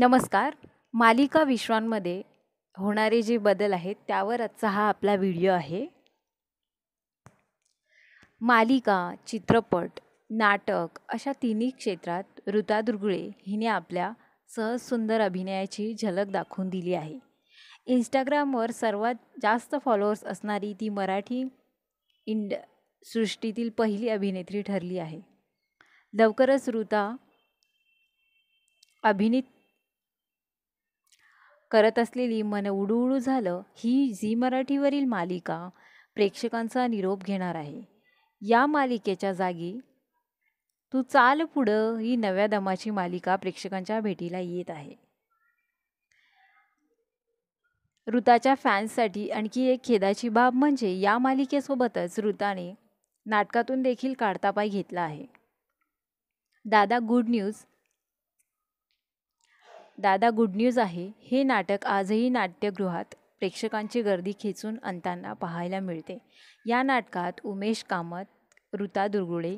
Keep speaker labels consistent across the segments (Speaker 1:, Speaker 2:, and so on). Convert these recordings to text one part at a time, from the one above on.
Speaker 1: नमस्कार मालिका विश्वांमध्ये होणारे जे बदल आहेत त्यावर आजचा हा आपला व्हिडिओ आहे मालिका चित्रपट नाटक अशा तिन्ही क्षेत्रात ऋता दुर्गुळे हिने आपल्या सहज सुंदर अभिनयाची झलक दाखवून दिली आहे इंस्टाग्रामवर सर्वात जास्त फॉलोअर्स असणारी ती मराठी इंड सृष्टीतील पहिली अभिनेत्री ठरली आहे लवकरच ऋता अभिनीत करत असलेली मन उडूउडू झालं ही झी मराठीवरील मालिका प्रेक्षकांचा निरोप घेणार आहे या मालिकेच्या जागी तू चाल पुढं ही नव्या दमाची मालिका प्रेक्षकांच्या भेटीला येत आहे ऋताच्या फॅन्ससाठी आणखी एक खेदाची बाब म्हणजे या मालिकेसोबतच ऋताने नाटकातून देखील काढता पाय घेतला आहे दादा गुड न्यूज दादा गुड न्यूज आहे हे नाटक आजही नाट्यगृहात प्रेक्षकांची गर्दी खेचून अंतांना पाहायला मिळते या नाटकात उमेश कामत ऋता दुर्गुळे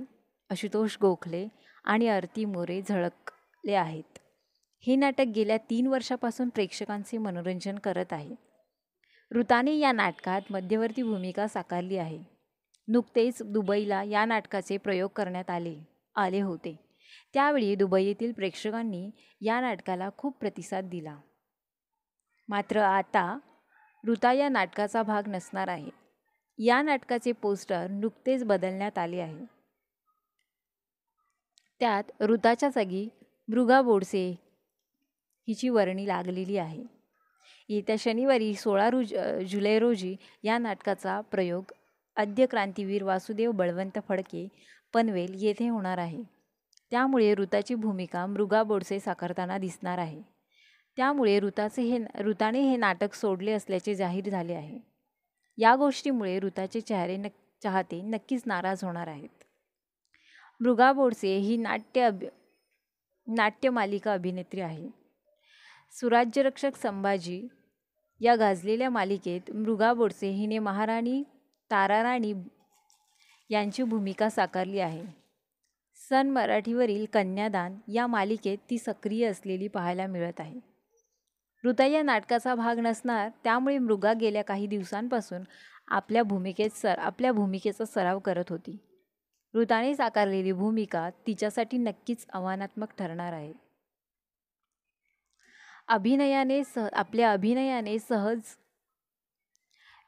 Speaker 1: आशुतोष गोखले आणि आरती मोरे झळकले आहेत हे नाटक गेल्या तीन वर्षापासून प्रेक्षकांचे मनोरंजन करत आहे ऋताने या नाटकात मध्यवर्ती भूमिका साकारली आहे नुकतेच दुबईला या नाटकाचे प्रयोग करण्यात आले आले होते त्यावेळी दुबईतील प्रेक्षकांनी या नाटकाला खूप प्रतिसाद दिला मात्र आता ऋता या नाटकाचा भाग नसणार आहे या नाटकाचे पोस्टर नुकतेच बदलण्यात आले आहे त्यात ऋताच्या जागी मृगा बोडसे हिची वर्णी लागलेली आहे येत्या शनिवारी सोळा रोज जुलै रोजी या नाटकाचा प्रयोग आद्य क्रांतीवीर वासुदेव बळवंत फडके पनवेल येथे होणार आहे त्यामुळे ऋताची भूमिका मृगा बोडसे साकारताना दिसणार आहे त्यामुळे ऋताचे हे ऋताने हे नाटक सोडले असल्याचे जाहीर झाले आहे या गोष्टीमुळे ऋताचे चेहरे नक चाहते नक्कीच नाराज होणार आहेत मृगा बोडसे ही नाट्य अभि नाट्यमालिका अभिनेत्री आहे सुराज्यरक्षक संभाजी या गाजलेल्या मालिकेत मृगा बोडसे हिने महाराणी राणी यांची भूमिका साकारली आहे सन मराठीवरील कन्यादान या मालिकेत ती सक्रिय असलेली पाहायला मिळत आहे ऋता या नाटकाचा भाग नसणार त्यामुळे मृगा गेल्या काही दिवसांपासून आपल्या भूमिकेत सर आपल्या भूमिकेचा सराव करत होती ऋताने साकारलेली भूमिका तिच्यासाठी नक्कीच आव्हानात्मक ठरणार आहे अभिनयाने सह आपल्या अभिनयाने सहज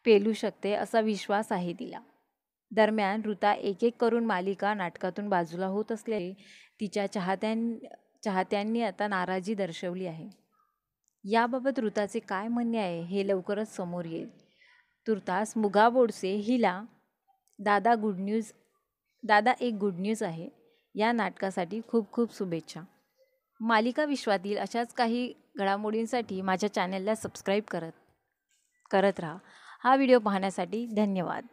Speaker 1: पेलू शकते असा विश्वास आहे तिला दरम्यान ऋता एक एक करून मालिका नाटकातून बाजूला होत असल्याने तिच्या चाहत्यां चाहत्यांनी आता नाराजी दर्शवली आहे याबाबत ऋताचे काय म्हणणे आहे हे लवकरच समोर येईल तुर्तास मुगा बोडसे हिला दादा गुड न्यूज दादा एक गुड न्यूज आहे या नाटकासाठी खूप खूप शुभेच्छा मालिका विश्वातील अशाच काही घडामोडींसाठी माझ्या चॅनलला सबस्क्राईब करत करत राहा हा व्हिडिओ पाहण्यासाठी धन्यवाद